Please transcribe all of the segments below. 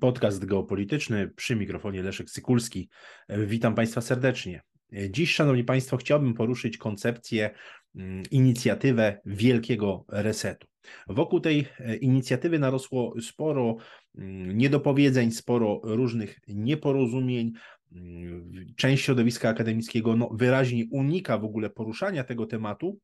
podcast geopolityczny przy mikrofonie Leszek Cykulski. Witam Państwa serdecznie. Dziś, Szanowni Państwo, chciałbym poruszyć koncepcję, mm, inicjatywę Wielkiego Resetu. Wokół tej e, inicjatywy narosło sporo mm, niedopowiedzeń, sporo różnych nieporozumień. Mm, część środowiska akademickiego no, wyraźnie unika w ogóle poruszania tego tematu,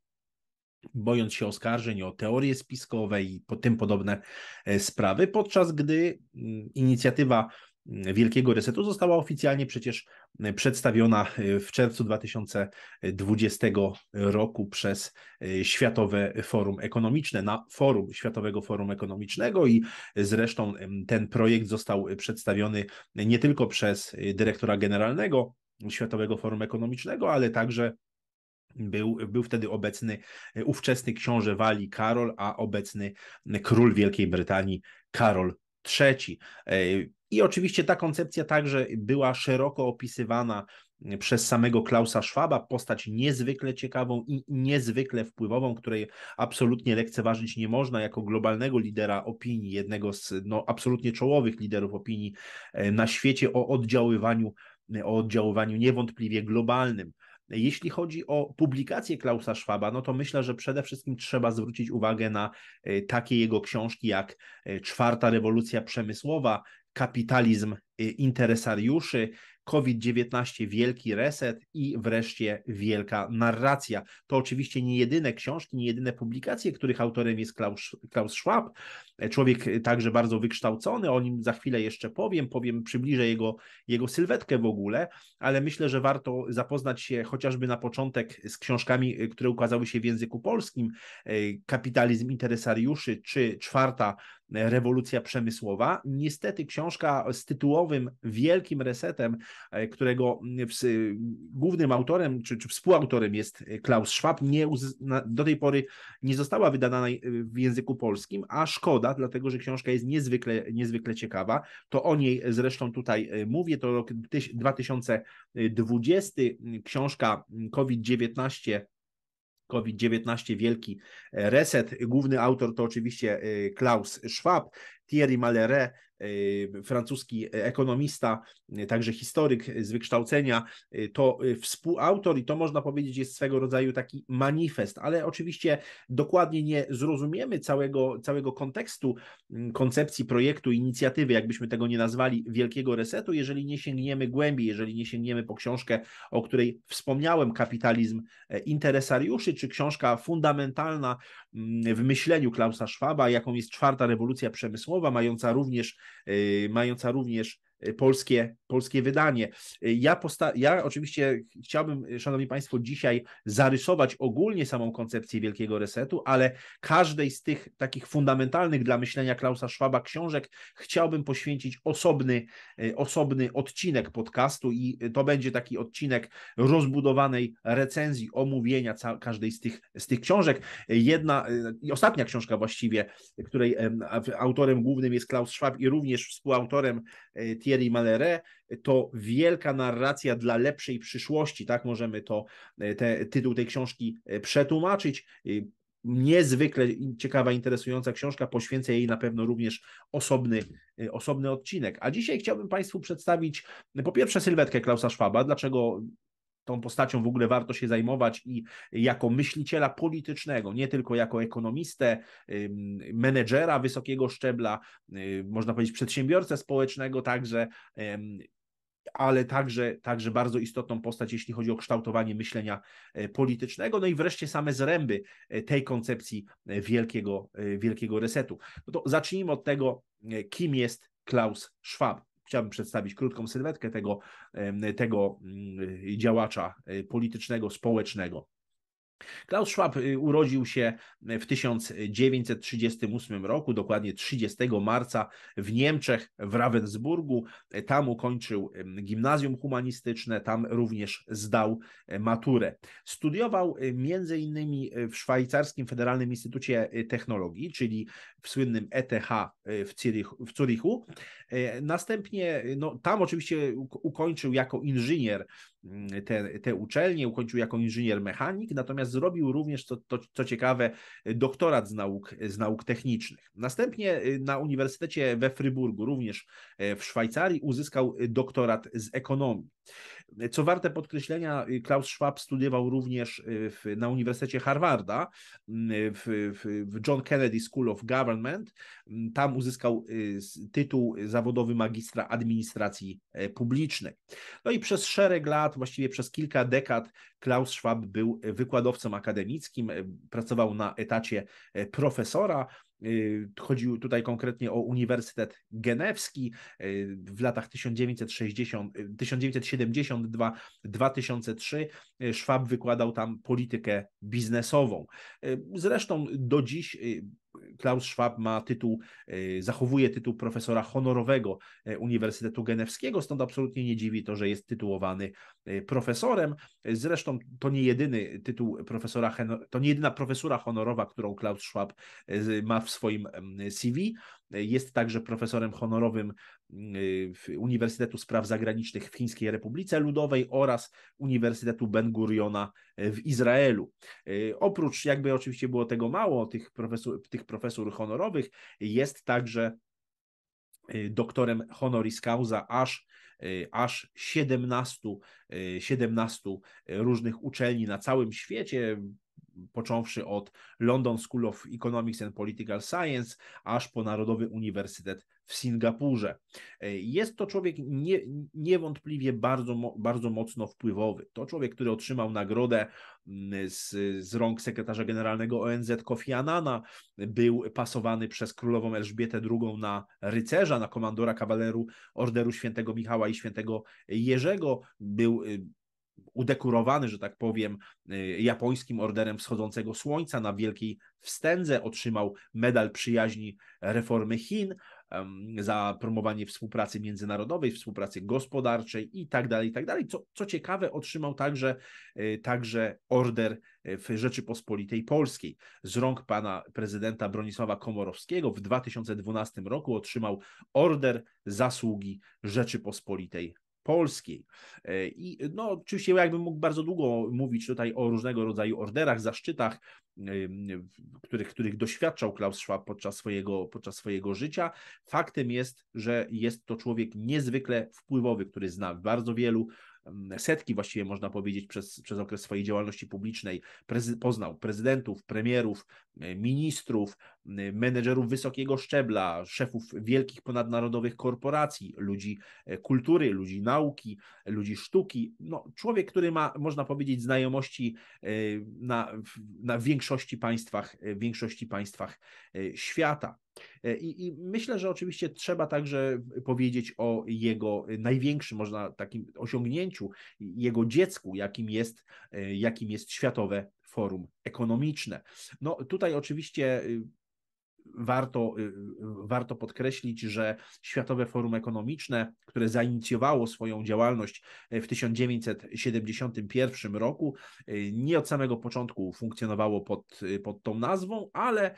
bojąc się oskarżeń o teorie spiskowe i tym podobne e, sprawy, podczas gdy mm, inicjatywa mm, Wielkiego Resetu została oficjalnie przecież e, przedstawiona e, w czerwcu 2020 roku przez Światowe Forum Ekonomiczne, na forum Światowego Forum Ekonomicznego i zresztą ten projekt został przedstawiony nie tylko przez dyrektora generalnego Światowego Forum Ekonomicznego, ale także był, był wtedy obecny e, ówczesny książę Walii Karol, a obecny e, król Wielkiej Brytanii Karol III. E, I oczywiście ta koncepcja także była szeroko opisywana przez samego Klausa Schwaba, postać niezwykle ciekawą i niezwykle wpływową, której absolutnie lekceważyć nie można jako globalnego lidera opinii, jednego z no, absolutnie czołowych liderów opinii na świecie o oddziaływaniu, o oddziaływaniu niewątpliwie globalnym. Jeśli chodzi o publikację Klausa Schwaba, no to myślę, że przede wszystkim trzeba zwrócić uwagę na y, takie jego książki jak y, Czwarta rewolucja przemysłowa, Kapitalizm y, interesariuszy, COVID-19, wielki reset i wreszcie wielka narracja. To oczywiście nie jedyne książki, nie jedyne publikacje, których autorem jest Klaus, Klaus Schwab, człowiek także bardzo wykształcony, o nim za chwilę jeszcze powiem, powiem, przybliżę jego, jego sylwetkę w ogóle, ale myślę, że warto zapoznać się chociażby na początek z książkami, które ukazały się w języku polskim, Kapitalizm Interesariuszy czy Czwarta rewolucja przemysłowa. Niestety książka z tytułowym wielkim resetem E, którego mm, y, głównym autorem czy, czy współautorem jest e, Klaus Schwab, nie, do tej pory nie została wydana y, w języku polskim, a szkoda, dlatego że książka jest niezwykle, niezwykle ciekawa. To o niej zresztą tutaj e, mówię, to rok 2020, mm, książka COVID-19 mm, COVID-19 wielki reset. Główny autor to oczywiście Klaus Schwab, Thierry Maleret, Y, francuski ekonomista, także historyk z wykształcenia, y, to y, współautor i to można powiedzieć jest swego rodzaju taki manifest, ale oczywiście dokładnie nie zrozumiemy całego, całego kontekstu mm, koncepcji projektu, inicjatywy, jakbyśmy tego nie nazwali, wielkiego resetu, jeżeli nie sięgniemy głębiej, jeżeli nie sięgniemy po książkę, o której wspomniałem, kapitalizm e, interesariuszy, czy książka fundamentalna mm, w myśleniu Klausa Schwaba, jaką jest czwarta rewolucja przemysłowa, mająca również Y, mająca również Y, polskie, polskie wydanie. Y, ja, posta- ja oczywiście chciałbym, Szanowni Państwo, dzisiaj zarysować ogólnie samą koncepcję Wielkiego Resetu, ale każdej z tych takich fundamentalnych dla myślenia Klausa Schwaba książek chciałbym poświęcić osobny, y, osobny odcinek podcastu i to będzie taki odcinek rozbudowanej recenzji, omówienia ca- każdej z tych, z tych książek. Jedna i ostatnia książka właściwie, której autorem głównym jest Klaus Schwab i również współautorem Thierry Malere, to wielka narracja dla lepszej przyszłości, tak możemy to, e, te, tytuł tej książki e, przetłumaczyć e, niezwykle ciekawa, interesująca książka. Poświęcę jej na pewno również osobny, osobny odcinek. A dzisiaj chciałbym Państwu przedstawić po pierwsze sylwetkę Klausa Schwaba, dlaczego tą postacią w ogóle warto się zajmować i jako myśliciela politycznego, nie tylko jako ekonomistę, menedżera wysokiego szczebla, y, można powiedzieć przedsiębiorcę społecznego także, ale także, także bardzo istotną postać, jeśli chodzi o kształtowanie myślenia e, politycznego, no i wreszcie same zręby e, tej koncepcji e, wielkiego, wielkiego resetu. No to zacznijmy od tego, kim jest Klaus Schwab. Chciałbym przedstawić krótką sylwetkę tego, tego mm, y, działacza y, politycznego, społecznego. Klaus Schwab y, urodził się y, w 1938 roku, dokładnie 30 marca w Niemczech, w Ravensburgu. Y, tam ukończył gimnazjum humanistyczne, tam również zdał maturę. Studiował m.in. w Szwajcarskim Federalnym Instytucie Technologii, czyli w słynnym ETH w, Cyrich, w Zurichu. Następnie no, tam oczywiście ukończył jako inżynier Mm, te, te uczelnie, ukończył jako inżynier mechanik, natomiast zrobił również, co, to, co ciekawe, doktorat z nauk, z nauk technicznych. Następnie y, na Uniwersytecie we Fryburgu, również e, w Szwajcarii, uzyskał y, doktorat z ekonomii. Co warte podkreślenia, y, Klaus Schwab studiował również w, na Uniwersytecie Harvarda mm, w, w John Kennedy School of Government. Mm, tam uzyskał tytuł zawodowy magistra administracji e, publicznej. No i przez szereg lat lat, właściwie przez kilka dekad Klaus Schwab był wykładowcą akademickim, e, pracował na etacie e, profesora. E, chodził tutaj konkretnie o Uniwersytet Genewski w latach 1970-2003. Schwab wykładał tam politykę biznesową. Zresztą do dziś Klaus Schwab ma tytuł, e, zachowuje tytuł profesora honorowego e, Uniwersytetu Genewskiego, stąd absolutnie nie dziwi to, że jest tytułowany e, profesorem. Zresztą to nie jedyny tytuł profesora, to nie jedyna profesura honorowa, którą Klaus Schwab ma w swoim CV. Jest także profesorem honorowym mm, y, Uniwersytetu Spraw Zagranicznych w Chińskiej Republice Ludowej oraz Uniwersytetu Ben Guriona y, w Izraelu. Y, oprócz, jakby oczywiście było tego mało, tych profesor, tych profesor honorowych, jest także doktorem honoris causa aż aż 17, 17 różnych uczelni na całym świecie począwszy od London School of Economics and Political Science, aż po Narodowy Uniwersytet w Singapurze. E, jest to człowiek nie, niewątpliwie bardzo, bardzo mocno wpływowy. To człowiek, który otrzymał nagrodę mm, z, z rąk sekretarza generalnego ONZ Kofi Annana, był pasowany przez królową Elżbietę II na rycerza, na komandora kawaleru Orderu Świętego Michała i Świętego Jerzego, był y, udekorowany, że tak powiem, y, japońskim orderem wschodzącego słońca na wielkiej wstędze, otrzymał medal przyjaźni reformy Chin za promowanie współpracy międzynarodowej, współpracy gospodarczej i tak dalej, i tak dalej. Co, co ciekawe, otrzymał także, y, także order y, w Rzeczypospolitej Polskiej. Z rąk pana prezydenta Bronisława Komorowskiego w 2012 roku otrzymał order zasługi Rzeczypospolitej polskiej. E, I no, oczywiście jakbym mógł bardzo długo mówić tutaj o różnego rodzaju orderach, zaszczytach, których, których doświadczał Klaus Schwab podczas swojego, podczas swojego życia. Faktem jest, że jest to człowiek niezwykle wpływowy, który zna bardzo wielu setki właściwie można powiedzieć przez, przez okres swojej działalności publicznej. Prezy poznał prezydentów, premierów, e, ministrów, Y, menedżerów wysokiego szczebla, szefów wielkich ponadnarodowych korporacji, ludzi e, kultury, ludzi nauki, ludzi sztuki. No, człowiek, który ma, można powiedzieć, znajomości e, na, na większości państwach, e, większości państwach świata. I, I, myślę, że oczywiście trzeba także powiedzieć o jego największym, można takim osiągnięciu, jego dziecku, jakim jest, jakim jest Światowe Forum Ekonomiczne. No tutaj oczywiście y, warto, y, y, warto podkreślić, że Światowe Forum Ekonomiczne, które zainicjowało swoją działalność e, w 1971 roku, e, nie od samego początku funkcjonowało pod, y, pod tą nazwą, ale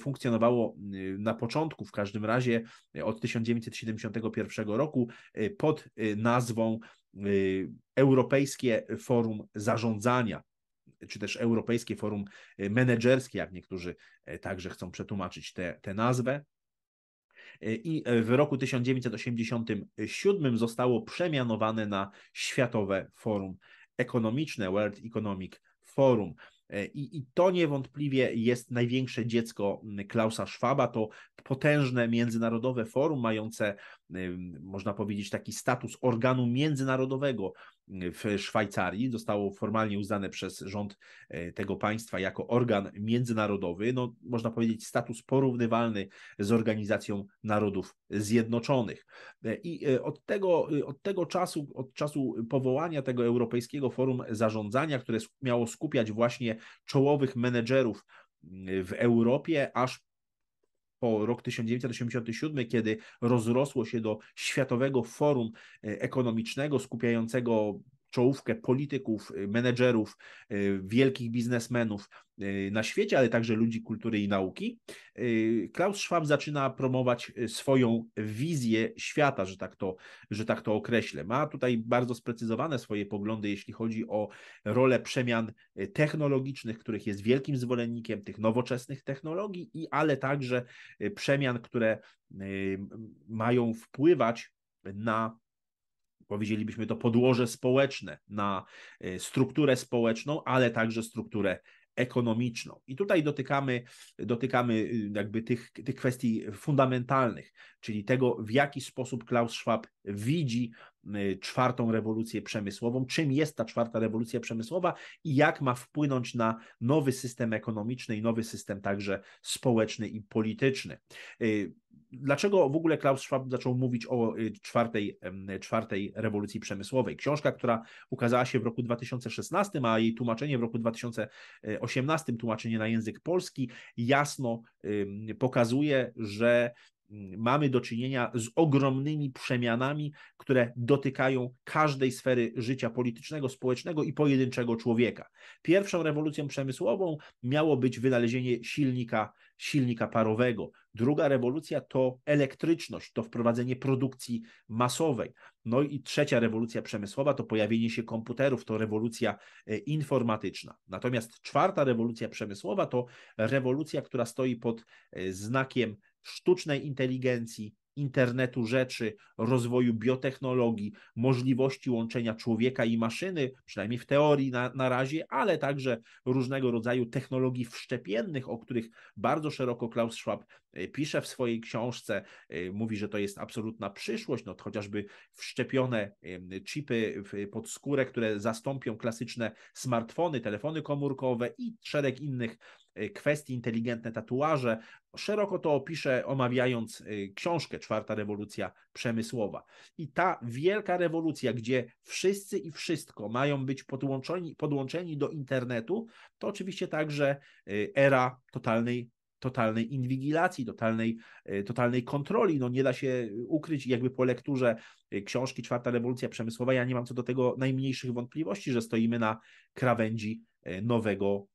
funkcjonowało na początku, w każdym razie e, od 1971 roku, pod nazwą Europejskie Forum Zarządzania czy też Europejskie Forum y, Menedżerskie, jak niektórzy y, także chcą przetłumaczyć tę nazwę. Y, I w roku 1987 zostało przemianowane na Światowe Forum Ekonomiczne, World Economic Forum. I, I, to niewątpliwie jest największe dziecko Klausa Schwaba, to potężne międzynarodowe forum mające można powiedzieć, taki status organu międzynarodowego y, w Szwajcarii. Zostało formalnie uznane przez rząd y, tego państwa jako organ międzynarodowy. No, można powiedzieć, status porównywalny z Organizacją Narodów Zjednoczonych. Y, I od tego, od tego czasu, od czasu powołania tego Europejskiego Forum Zarządzania, które miało skupiać właśnie czołowych menedżerów w Europie, aż po rok 1987, kiedy rozrosło się do Światowego Forum e, Ekonomicznego skupiającego czołówkę polityków, y, menedżerów, y, wielkich biznesmenów y, na świecie, ale także ludzi kultury i nauki, Klaus Schwab zaczyna promować swoją wizję świata, że tak to, że tak to określę. Ma tutaj bardzo sprecyzowane swoje poglądy, jeśli chodzi o rolę przemian technologicznych, których jest wielkim zwolennikiem, tych nowoczesnych technologii, i ale także przemian, które mają wpływać na powiedzielibyśmy to podłoże społeczne, na e, strukturę społeczną, ale także strukturę ekonomiczną. I tutaj dotykamy, dotykamy y, jakby tych, tych kwestii fundamentalnych, czyli tego, w jaki sposób Klaus Schwab widzi y, czwartą rewolucję przemysłową, czym jest ta czwarta rewolucja przemysłowa i jak ma wpłynąć na nowy system ekonomiczny i nowy system także społeczny i polityczny. Y, dlaczego w ogóle Klaus Schwab zaczął mówić o y, czwartej, czwartej rewolucji przemysłowej. Książka, która ukazała się w roku 2016, a jej tłumaczenie w roku 2018, tłumaczenie na język polski, jasno pokazuje, że mamy do czynienia z ogromnymi przemianami, które dotykają każdej sfery życia politycznego, społecznego i pojedynczego człowieka. Pierwszą rewolucją przemysłową miało być wynalezienie silnika, silnika parowego. Druga rewolucja to elektryczność, to wprowadzenie produkcji masowej. No i trzecia rewolucja przemysłowa to pojawienie się komputerów, to rewolucja e, informatyczna. Natomiast czwarta rewolucja przemysłowa to rewolucja, która stoi pod e, znakiem sztucznej inteligencji, internetu rzeczy, rozwoju biotechnologii, możliwości łączenia człowieka i maszyny, przynajmniej w teorii na, na razie, ale także różnego rodzaju technologii wszczepiennych, o których bardzo szeroko Klaus Schwab e, pisze w swojej książce. E, mówi, że to jest absolutna przyszłość, no chociażby wszczepione chipy pod skórę, które zastąpią klasyczne smartfony, telefony komórkowe i szereg innych Y, kwestii inteligentne tatuaże. Szeroko to opiszę, omawiając y, książkę Czwarta rewolucja przemysłowa. I ta wielka rewolucja, gdzie wszyscy i wszystko mają być podłączeni, podłączeni do internetu, to oczywiście także y, era totalnej totalnej inwigilacji, totalnej, e, totalnej kontroli. No nie da się e, ukryć, jakby po lekturze e, książki Czwarta Rewolucja Przemysłowa, ja nie mam co do tego najmniejszych wątpliwości, że stoimy na krawędzi nowego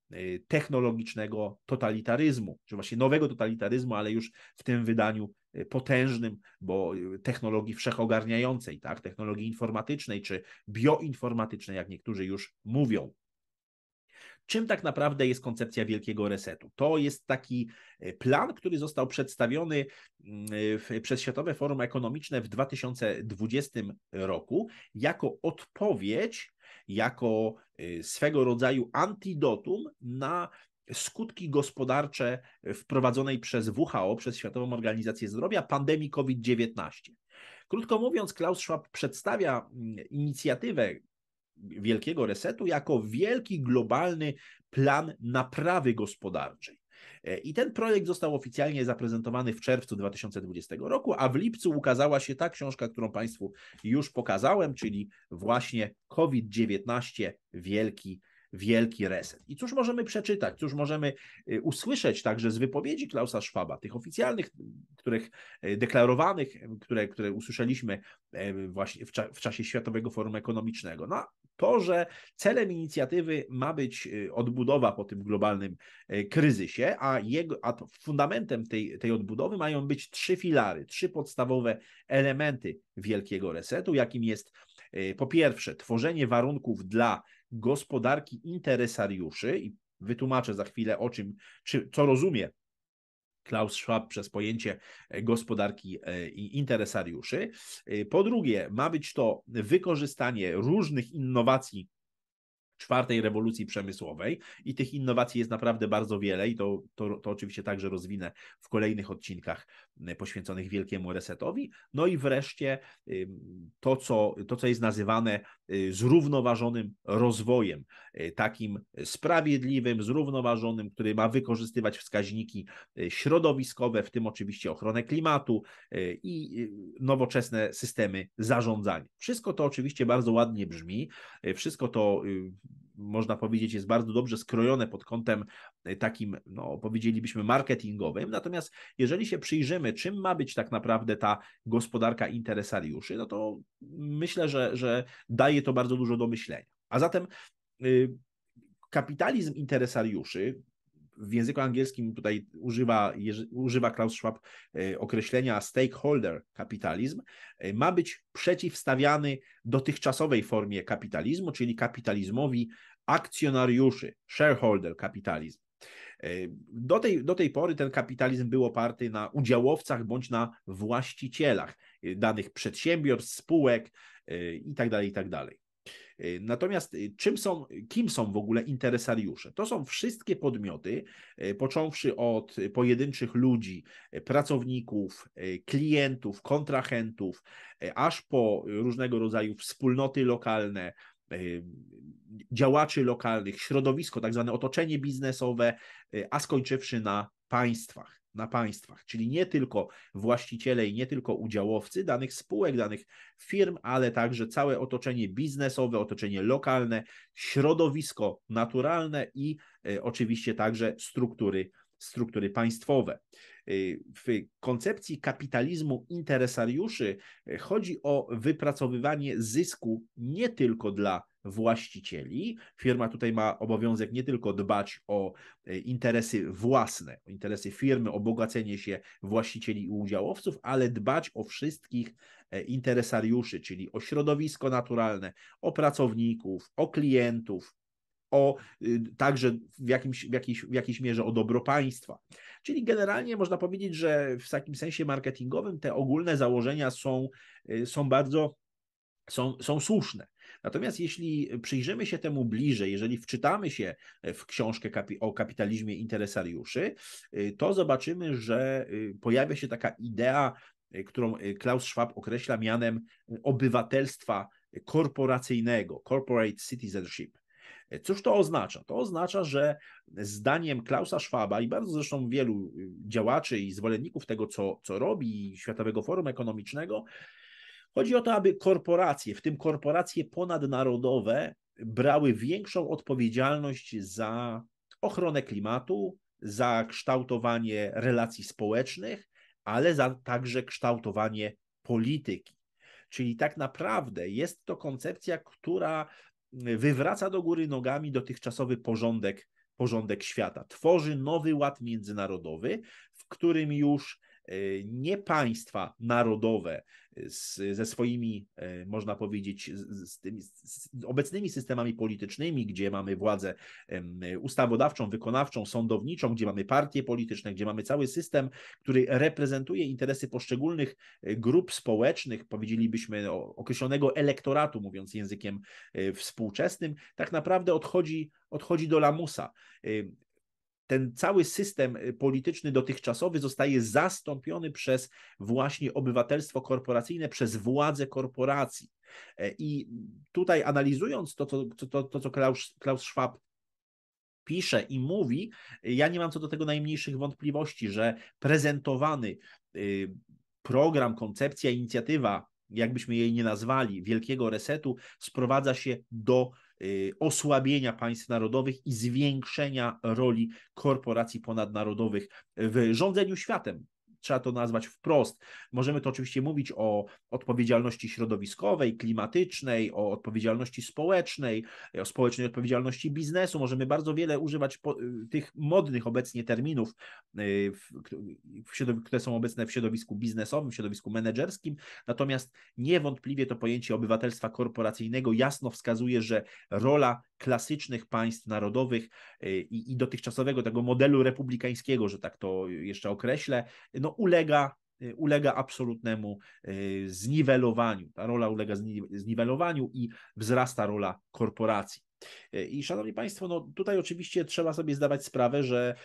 technologicznego totalitaryzmu, czy właśnie nowego totalitaryzmu, ale już w tym wydaniu potężnym, bo technologii wszechogarniającej, tak, technologii informatycznej czy bioinformatycznej, jak niektórzy już mówią. Czym tak naprawdę jest koncepcja wielkiego resetu? To jest taki e, plan, który został przedstawiony mm, w, przez Światowe Forum Ekonomiczne w 2020 roku jako odpowiedź, jako e, swego rodzaju antidotum na skutki gospodarcze wprowadzonej przez WHO, przez Światową Organizację Zdrowia, pandemii COVID-19. Krótko mówiąc, Klaus Schwab przedstawia mm, inicjatywę, wielkiego resetu jako wielki globalny plan naprawy gospodarczej. E, I ten projekt został oficjalnie zaprezentowany w czerwcu 2020 roku, a w lipcu ukazała się ta książka, którą Państwu już pokazałem, czyli właśnie COVID-19 Wielki wielki reset. I cóż możemy przeczytać, cóż możemy y, usłyszeć także z wypowiedzi Klausa Schwaba, tych oficjalnych, których y, deklarowanych, które, które usłyszeliśmy e, właśnie w, czasie Światowego Forum Ekonomicznego. No, to, że celem inicjatywy ma być y, odbudowa po tym globalnym y, kryzysie, a, jego, a fundamentem tej, tej odbudowy mają być trzy filary, trzy podstawowe elementy wielkiego resetu, jakim jest y, po pierwsze tworzenie warunków dla gospodarki interesariuszy i wytłumaczę za chwilę o czym, czy, co rozumie Klaus Schwab przez pojęcie e, gospodarki e, i interesariuszy. E, po drugie, ma być to wykorzystanie różnych innowacji czwartej rewolucji przemysłowej i tych innowacji jest naprawdę bardzo wiele i to, to, to oczywiście także rozwinę w kolejnych odcinkach e, poświęconych wielkiemu resetowi. No i wreszcie to, co, to, co jest nazywane y, zrównoważonym rozwojem, e, takim sprawiedliwym, zrównoważonym, który ma wykorzystywać wskaźniki e, środowiskowe, w tym oczywiście ochronę klimatu i y, nowoczesne systemy zarządzania. Wszystko to oczywiście bardzo ładnie brzmi, wszystko to y, można powiedzieć, jest bardzo dobrze skrojone pod kątem e, takim, no powiedzielibyśmy, marketingowym. Natomiast jeżeli się przyjrzymy, czym ma być tak naprawdę ta gospodarka interesariuszy, no to myślę, że, że daje to bardzo dużo do myślenia. A zatem y, kapitalizm interesariuszy, w języku angielskim tutaj używa, używa Klaus Schwab e, określenia stakeholder kapitalizm, e, ma być przeciwstawiany dotychczasowej formie kapitalizmu, czyli kapitalizmowi akcjonariuszy, shareholder kapitalizm. E, do tej, do tej pory ten kapitalizm był oparty na udziałowcach bądź na właścicielach danych przedsiębiorstw, spółek itd. itd. Tak Y, natomiast y, czym są, kim są w ogóle interesariusze? To są wszystkie podmioty, y, począwszy od pojedynczych ludzi, pracowników, klientów, kontrahentów, aż po różnego rodzaju wspólnoty lokalne, działaczy lokalnych, środowisko, tak zwane otoczenie biznesowe, a skończywszy na państwach na państwach, czyli nie tylko właściciele i nie tylko udziałowcy danych spółek, danych firm, ale także całe otoczenie biznesowe, otoczenie lokalne, środowisko naturalne i e, oczywiście także struktury struktury państwowe. E, w koncepcji kapitalizmu interesariuszy e, chodzi o wypracowywanie zysku nie tylko dla właścicieli. Firma tutaj ma obowiązek nie tylko dbać o e, interesy własne, o interesy firmy, o się właścicieli i udziałowców, ale dbać o wszystkich e, interesariuszy, czyli o środowisko naturalne, o pracowników, o klientów, o y, także w, jakimś, w, jakiejś, w jakiejś mierze o dobro państwa. Czyli generalnie można powiedzieć, że w takim sensie marketingowym te ogólne założenia są, y, są bardzo są, są słuszne. Natomiast jeśli przyjrzymy się temu bliżej, jeżeli wczytamy się w książkę o kapitalizmie interesariuszy, y, to zobaczymy, że y, pojawia się taka idea, y, którą Klaus Schwab określa mianem obywatelstwa korporacyjnego, corporate citizenship. Cóż to oznacza? To oznacza, że zdaniem Klausa Schwaba i bardzo zresztą wielu działaczy i zwolenników tego, co, co robi Światowego Forum Ekonomicznego, Chodzi o to, aby korporacje, w tym korporacje ponadnarodowe, brały większą odpowiedzialność za ochronę klimatu, za kształtowanie relacji społecznych, ale za także kształtowanie polityki. Czyli tak naprawdę jest to koncepcja, która wywraca do góry nogami dotychczasowy porządek, porządek świata, tworzy nowy ład międzynarodowy, w którym już E, nie państwa narodowe e, z, ze swoimi, e, można powiedzieć, z, tymi, z obecnymi systemami politycznymi, gdzie mamy władzę ustawodawczą, wykonawczą, sądowniczą, gdzie mamy partie polityczne, gdzie mamy cały system, który reprezentuje interesy poszczególnych grup społecznych, powiedzielibyśmy określonego elektoratu, mówiąc językiem współczesnym, tak naprawdę odchodzi, odchodzi do lamusa ten cały system y, polityczny dotychczasowy zostaje zastąpiony przez właśnie obywatelstwo korporacyjne, przez władze korporacji. E, I tutaj analizując to, to, to, to co Klaus, Klaus Schwab pisze i mówi, ja nie mam co do tego najmniejszych wątpliwości, że prezentowany y, program, koncepcja, inicjatywa jakbyśmy jej nie nazwali, wielkiego resetu, sprowadza się do Y, osłabienia państw narodowych i zwiększenia roli korporacji ponadnarodowych w rządzeniu światem, trzeba to nazwać wprost. Możemy to oczywiście mówić o odpowiedzialności środowiskowej, klimatycznej, o odpowiedzialności społecznej, o społecznej odpowiedzialności biznesu. Możemy bardzo wiele używać po, y, tych modnych obecnie terminów, y, w, w które są obecne w środowisku biznesowym, w środowisku menedżerskim. Natomiast niewątpliwie to pojęcie obywatelstwa korporacyjnego jasno wskazuje, że rola klasycznych państw narodowych y, i, i dotychczasowego tego modelu republikańskiego, że tak to jeszcze określę, no ulega y, ulega absolutnemu y, zniwelowaniu. Ta rola ulega zniwelowaniu i wzrasta rola korporacji. I szanowni Państwo, no tutaj oczywiście trzeba sobie zdawać sprawę, że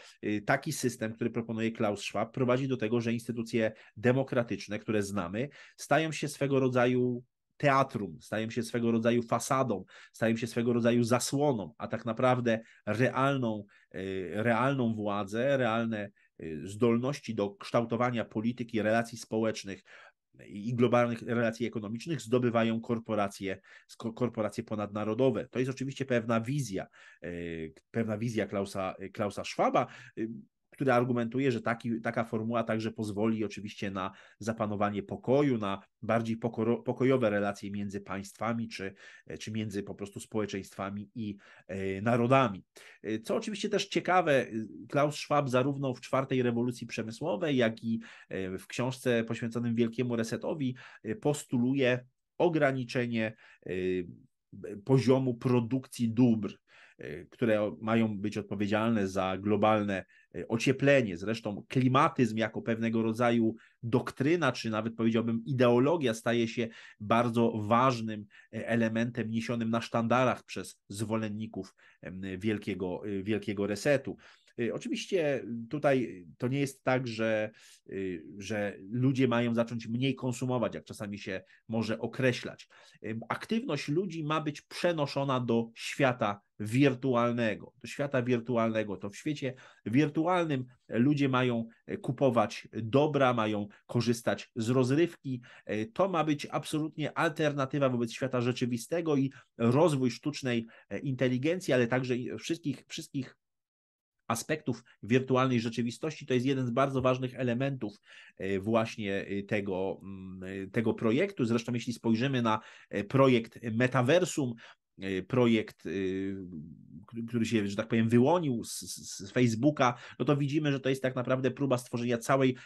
taki system, który proponuje Klaus Schwab, prowadzi do tego, że instytucje demokratyczne, które znamy, stają się swego rodzaju teatrum, stają się swego rodzaju fasadą, stają się swego rodzaju zasłoną, a tak naprawdę realną, y, realną władzę, realne y, zdolności do kształtowania polityki, relacji społecznych y, i globalnych relacji ekonomicznych zdobywają korporacje, korporacje ponadnarodowe. To jest oczywiście pewna wizja, pewna wizja Klausa, Klausa Schwaba który argumentuje, że taki, taka formuła także pozwoli oczywiście na zapanowanie pokoju, na bardziej pokoro, pokojowe relacje między państwami czy, czy między po prostu społeczeństwami i e, narodami. E, co oczywiście też ciekawe, e, Klaus Schwab zarówno w czwartej rewolucji przemysłowej, jak i w książce poświęconym Wielkiemu Resetowi postuluje ograniczenie poziomu produkcji dóbr Y, które mają być odpowiedzialne za globalne y, ocieplenie, zresztą klimatyzm jako pewnego rodzaju doktryna, czy nawet powiedziałbym ideologia, staje się bardzo ważnym y, elementem niesionym na sztandarach przez zwolenników wielkiego, wielkiego resetu. Y, oczywiście y, tutaj y, to nie jest tak, że, że ludzie mają zacząć mniej konsumować, jak czasami się może określać. Aktywność ludzi ma być przenoszona do świata wirtualnego, do świata wirtualnego. To w świecie wirtualnym ludzie mają kupować dobra, mają korzystać z rozrywki. To ma być absolutnie alternatywa wobec świata rzeczywistego i rozwój sztucznej e, inteligencji, ale także wszystkich, wszystkich aspektów wirtualnej rzeczywistości. To jest jeden z bardzo ważnych elementów e, właśnie e, tego, mm, e, tego projektu. Zresztą, jeśli spojrzymy na projekt Metaversum, projekt, który się, że tak powiem, wyłonił z, z, Facebooka, no to widzimy, że to jest tak naprawdę próba stworzenia całej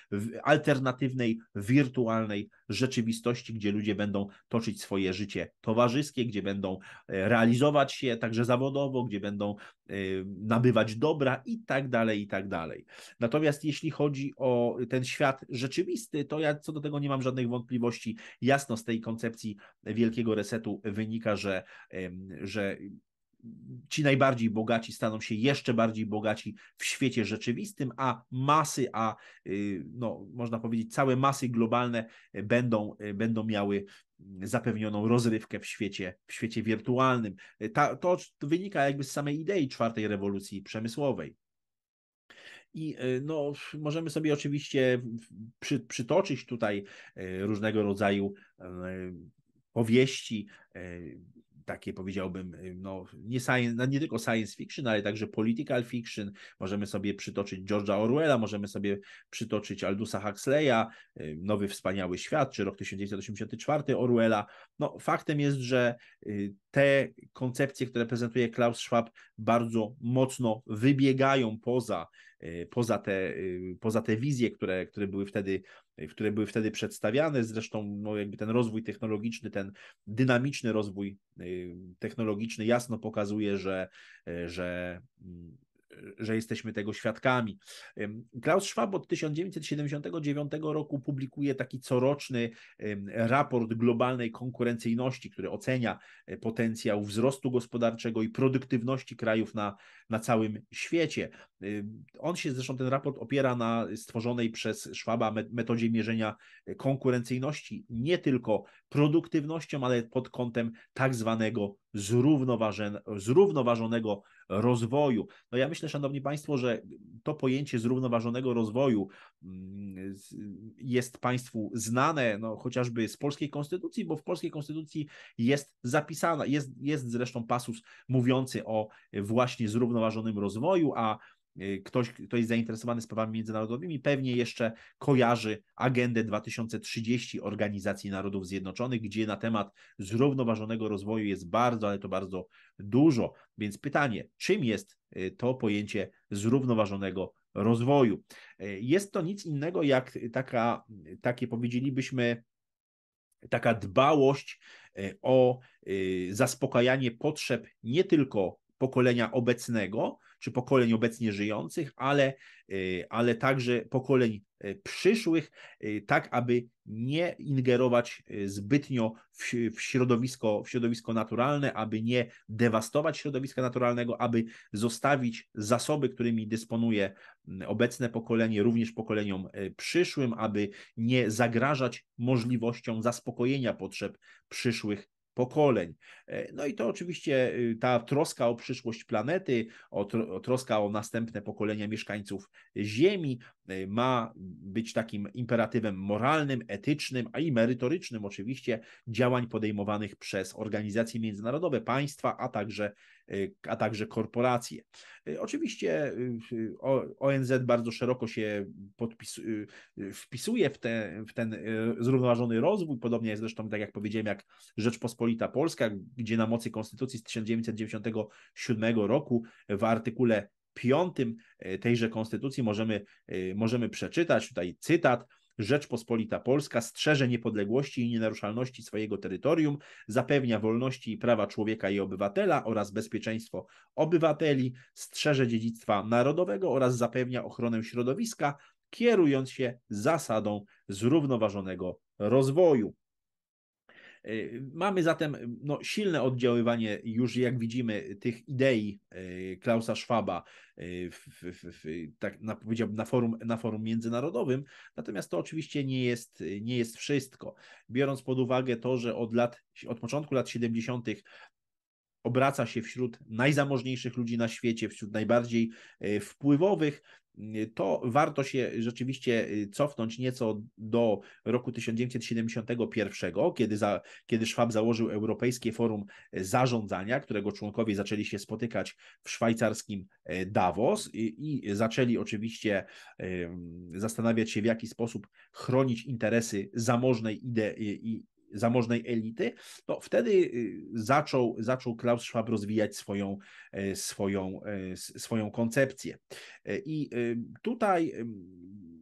alternatywnej, wirtualnej rzeczywistości, gdzie ludzie będą toczyć swoje życie towarzyskie, gdzie będą e, realizować się także zawodowo, gdzie będą e, nabywać dobra i tak dalej, i tak dalej. Natomiast jeśli chodzi o ten świat rzeczywisty, to ja co do tego nie mam żadnych wątpliwości. Jasno z tej koncepcji wielkiego resetu wynika, że, że ci najbardziej bogaci staną się jeszcze bardziej bogaci w świecie rzeczywistym, a masy, a y, no, można powiedzieć, całe masy globalne będą, będą miały zapewnioną rozrywkę w świecie, w świecie wirtualnym. Ta, to wynika jakby z samej idei czwartej rewolucji przemysłowej. I y, no, możemy sobie oczywiście przy, przytoczyć tutaj y, różnego rodzaju powieści, takie powiedziałbym, y, no nie, science, no, nie tylko science fiction, ale także political fiction. Możemy sobie przytoczyć George'a Orwella, możemy sobie przytoczyć Aldusa Huxleya, y, Nowy Wspaniały Świat, czy rok 1984 Orwella. No faktem jest, że y, te koncepcje, które prezentuje Klaus Schwab, bardzo mocno wybiegają poza Y, poza te, y, poza te wizje, które, które, były wtedy, y, które były wtedy przedstawiane. Zresztą no jakby ten rozwój technologiczny, ten dynamiczny rozwój technologiczny jasno pokazuje, że, że mm, że jesteśmy tego świadkami. Klaus Schwab od 1979 roku publikuje taki coroczny raport globalnej konkurencyjności, który ocenia e, potencjał wzrostu gospodarczego i produktywności krajów na, na całym świecie. On się zresztą ten raport opiera na stworzonej przez Schwaba metodzie mierzenia e, konkurencyjności nie tylko produktywnością, ale pod kątem tak zwanego zrównoważonego rozwoju. No ja myślę, Szanowni Państwo, że to pojęcie zrównoważonego rozwoju mm, jest Państwu znane, no, chociażby z polskiej konstytucji, bo w polskiej konstytucji jest zapisana, jest, jest zresztą pasus mówiący o właśnie zrównoważonym rozwoju, a Y, ktoś, kto jest zainteresowany sprawami międzynarodowymi, pewnie jeszcze kojarzy agendę 2030 Organizacji Narodów Zjednoczonych, gdzie na temat zrównoważonego rozwoju jest bardzo, ale to bardzo dużo. Więc pytanie, czym jest y, to pojęcie zrównoważonego rozwoju? Y, jest to nic innego jak taka, takie powiedzielibyśmy, taka dbałość o zaspokajanie potrzeb nie tylko pokolenia obecnego, czy pokoleń obecnie żyjących, ale, y, ale także pokoleń y, przyszłych, y, tak aby nie ingerować zbytnio w, w, środowisko, w środowisko naturalne, aby nie dewastować środowiska naturalnego, aby zostawić zasoby, którymi dysponuje mm, obecne pokolenie, również pokoleniom przyszłym, aby nie zagrażać możliwościom zaspokojenia potrzeb przyszłych pokoleń. E, no i to oczywiście y, ta troska o przyszłość planety, o, o troska o następne pokolenia mieszkańców Ziemi y, ma być takim imperatywem moralnym, etycznym, a i merytorycznym oczywiście działań podejmowanych przez organizacje międzynarodowe, państwa, a także a także korporacje. Y, oczywiście y, y, ONZ bardzo szeroko się wpisuje w, te, w ten zrównoważony rozwój, podobnie jest zresztą, tak jak powiedziałem, jak Rzeczpospolita Polska, gdzie na mocy Konstytucji z 1997 roku w artykule piątym tejże konstytucji możemy, możemy przeczytać, tutaj cytat, Rzeczpospolita Polska strzeże niepodległości i nienaruszalności swojego terytorium, zapewnia wolności i prawa człowieka i obywatela oraz bezpieczeństwo obywateli, strzeże dziedzictwa narodowego oraz zapewnia ochronę środowiska, kierując się zasadą zrównoważonego rozwoju. E, mamy zatem no, silne oddziaływanie już, jak widzimy, tych idei e, Klausa Schwaba e, w, w, w, tak na, powiedziałbym na forum, na forum międzynarodowym, natomiast to oczywiście nie jest, nie jest wszystko. Biorąc pod uwagę to, że od, lat, od początku lat 70 obraca się wśród najzamożniejszych ludzi na świecie, wśród najbardziej wpływowych. Y, to warto się rzeczywiście y, cofnąć nieco do roku 1971, kiedy, za, kiedy Schwab założył Europejskie Forum Zarządzania, którego członkowie zaczęli się spotykać w szwajcarskim e, Davos i, i zaczęli oczywiście zastanawiać się, w jaki sposób chronić interesy zamożnej ide, i, zamożnej elity, to wtedy y, zaczął, zaczął Klaus Schwab rozwijać swoją, e, swoją, e, swoją koncepcję. E, I y, tutaj,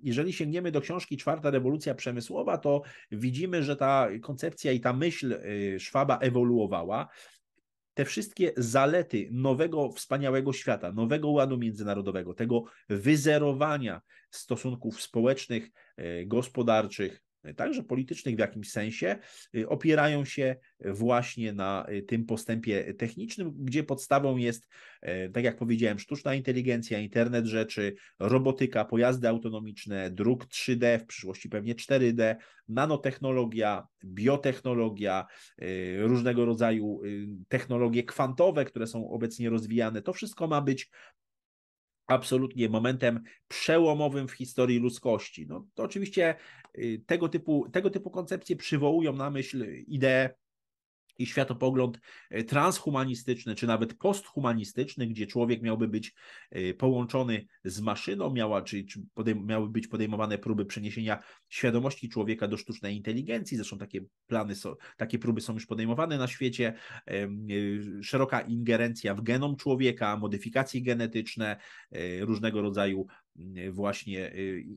jeżeli sięgniemy do książki Czwarta rewolucja przemysłowa, to widzimy, że ta koncepcja i ta myśl y, Schwaba ewoluowała te wszystkie zalety nowego, wspaniałego świata, nowego ładu międzynarodowego, tego wyzerowania stosunków społecznych, gospodarczych, także politycznych w jakimś sensie, y, opierają się właśnie na y, tym postępie technicznym, gdzie podstawą jest, e, tak jak powiedziałem, sztuczna inteligencja, internet rzeczy, robotyka, pojazdy autonomiczne, druk 3D, w przyszłości pewnie 4D, nanotechnologia, biotechnologia, y, różnego rodzaju technologie kwantowe, które są obecnie rozwijane. To wszystko ma być absolutnie momentem przełomowym w historii ludzkości. No to oczywiście y, tego typu, tego typu koncepcje przywołują na myśl ideę i światopogląd e, transhumanistyczny, czy nawet posthumanistyczny, gdzie człowiek miałby być e, połączony z maszyną, miała, czy, czy podejm- być podejmowane próby przeniesienia świadomości człowieka do sztucznej inteligencji. Zresztą takie plany, są, takie próby są już podejmowane na świecie. E, szeroka ingerencja w genom człowieka, modyfikacje genetyczne, różnego rodzaju właśnie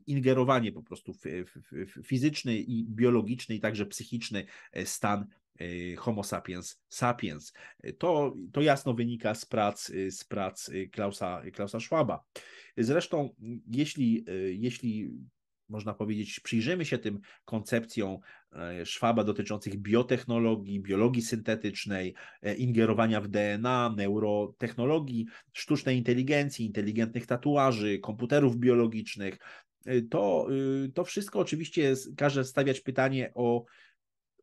ingerowanie po prostu w, w, w fizyczny i biologiczny i także psychiczny stan Y, Homo sapiens sapiens. Y, to, to jasno wynika z prac, y, z prac Klausa, Klausa Schwaba. Zresztą, jeśli, jeśli można powiedzieć, przyjrzymy się tym koncepcjom Schwaba dotyczących biotechnologii, biologii syntetycznej, ingerowania w DNA, neurotechnologii, sztucznej inteligencji, inteligentnych tatuaży, komputerów biologicznych, to, to wszystko oczywiście każe stawiać pytanie o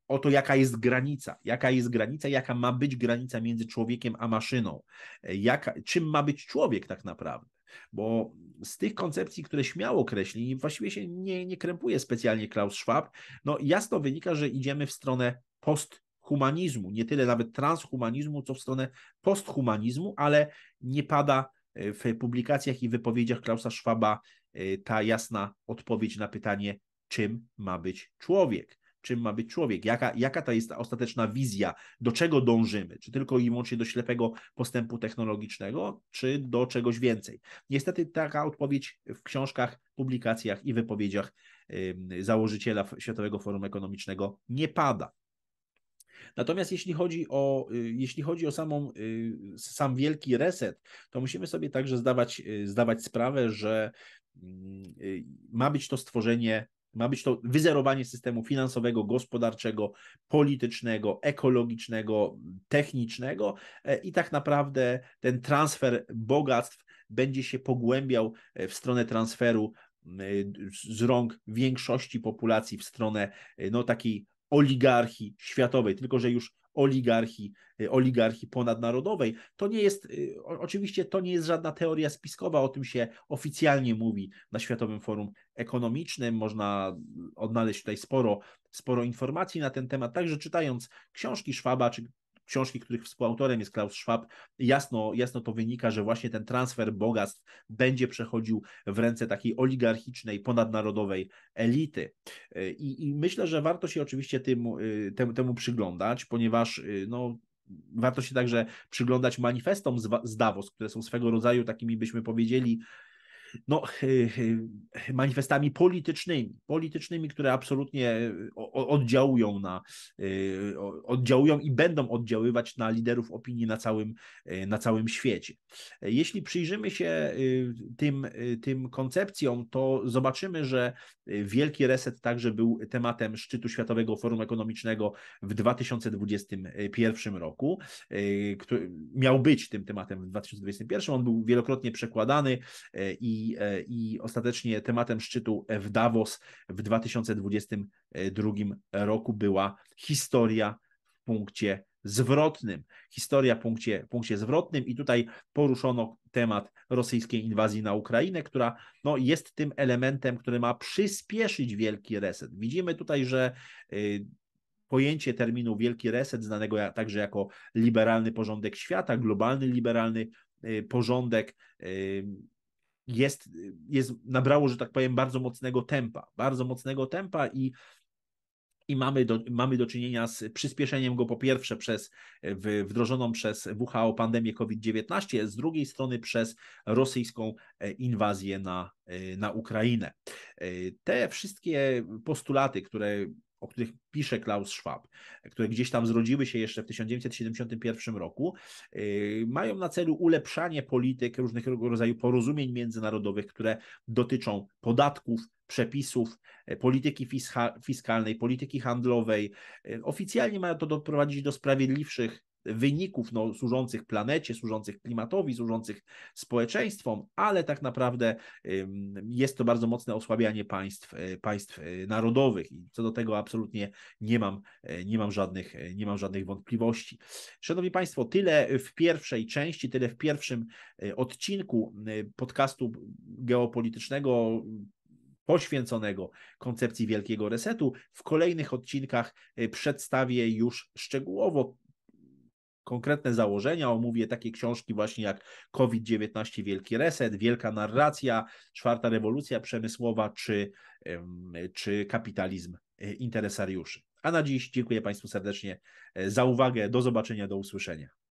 o to, jaka jest granica, jaka jest granica, jaka ma być granica między człowiekiem a maszyną, e, jaka, czym ma być człowiek tak naprawdę. Bo z tych koncepcji, które śmiało określi, właściwie się nie, nie krępuje specjalnie Klaus Schwab, no jasno wynika, że idziemy w stronę posthumanizmu, nie tyle nawet transhumanizmu, co w stronę posthumanizmu, ale nie pada e, w publikacjach i wypowiedziach Klausa Schwaba e, ta jasna odpowiedź na pytanie, czym ma być człowiek czym ma być człowiek, jaka, jaka ta jest ta ostateczna wizja, do czego dążymy, czy tylko i wyłącznie do ślepego postępu technologicznego, czy do czegoś więcej. Niestety taka odpowiedź w książkach, publikacjach i wypowiedziach założyciela Światowego Forum Ekonomicznego nie pada. Natomiast jeśli chodzi o, y, jeśli chodzi o samą, y, sam wielki reset, to musimy sobie także zdawać, y, zdawać sprawę, że mm, ma być to stworzenie ma być to wyzerowanie systemu finansowego, gospodarczego, politycznego, ekologicznego, technicznego e, i tak naprawdę ten transfer bogactw będzie się pogłębiał e, w stronę transferu e, z rąk większości populacji w stronę no, takiej oligarchii światowej, tylko że już oligarchii, y, oligarchii ponadnarodowej. To nie jest, y, oczywiście to nie jest żadna teoria spiskowa, o tym się oficjalnie mówi na Światowym Forum Ekonomicznym. Można odnaleźć tutaj sporo, sporo informacji na ten temat, także czytając książki Szwaba czy książki, których współautorem jest Klaus Schwab, jasno, jasno to wynika, że właśnie ten transfer bogactw będzie przechodził w ręce takiej oligarchicznej, ponadnarodowej elity. Y, I, i myślę, że warto się oczywiście tym, y, temu, temu przyglądać, ponieważ y, no, Warto się także przyglądać manifestom z, z Davos, które są swego rodzaju takimi, byśmy powiedzieli, no, manifestami politycznymi, politycznymi, które absolutnie e, oddziałują na, e, oddziałują i będą oddziaływać na liderów opinii na całym, e, na całym świecie. Jeśli przyjrzymy się tym, tym koncepcjom, to zobaczymy, że Wielki Reset także był tematem szczytu Światowego Forum Ekonomicznego w 2021 roku, który miał być tym tematem w 2021. On był wielokrotnie przekładany i E, i, ostatecznie tematem szczytu w Davos w 2022 roku była historia w punkcie zwrotnym. Historia w punkcie, punkcie zwrotnym i tutaj poruszono temat rosyjskiej inwazji na Ukrainę, która no, jest tym elementem, który ma przyspieszyć wielki reset. Widzimy tutaj, że y, pojęcie terminu wielki reset, znanego także jako liberalny porządek świata, globalny liberalny y, porządek, y, jest, jest, nabrało, że tak powiem, bardzo mocnego tempa, bardzo mocnego tempa i i mamy do, mamy do czynienia z przyspieszeniem go po pierwsze przez wdrożoną przez WHO pandemię COVID-19, z drugiej strony przez rosyjską e, inwazję na, e, na Ukrainę. E, te wszystkie postulaty, które o których pisze Klaus Schwab, które gdzieś tam zrodziły się jeszcze w 1971 roku, y, mają na celu ulepszanie polityk różnych rodzaju porozumień międzynarodowych, które dotyczą podatków, przepisów, y, polityki fiskalnej, polityki handlowej. Y, oficjalnie mają to doprowadzić do sprawiedliwszych wyników no, służących planecie, służących klimatowi, służących społeczeństwom, ale tak naprawdę jest to bardzo mocne osłabianie państw, y, państw y, narodowych i co do tego absolutnie nie mam, y, nie mam, żadnych, nie mam żadnych wątpliwości. Szanowni Państwo, tyle w pierwszej części, tyle w pierwszym odcinku podcastu geopolitycznego poświęconego koncepcji Wielkiego Resetu. W kolejnych odcinkach przedstawię już szczegółowo konkretne założenia, omówię takie książki właśnie jak COVID-19, Wielki Reset, Wielka Narracja, Czwarta Rewolucja Przemysłowa czy, czy Kapitalizm e, Interesariuszy. A na dziś dziękuję Państwu serdecznie e, za uwagę. Do zobaczenia, do usłyszenia.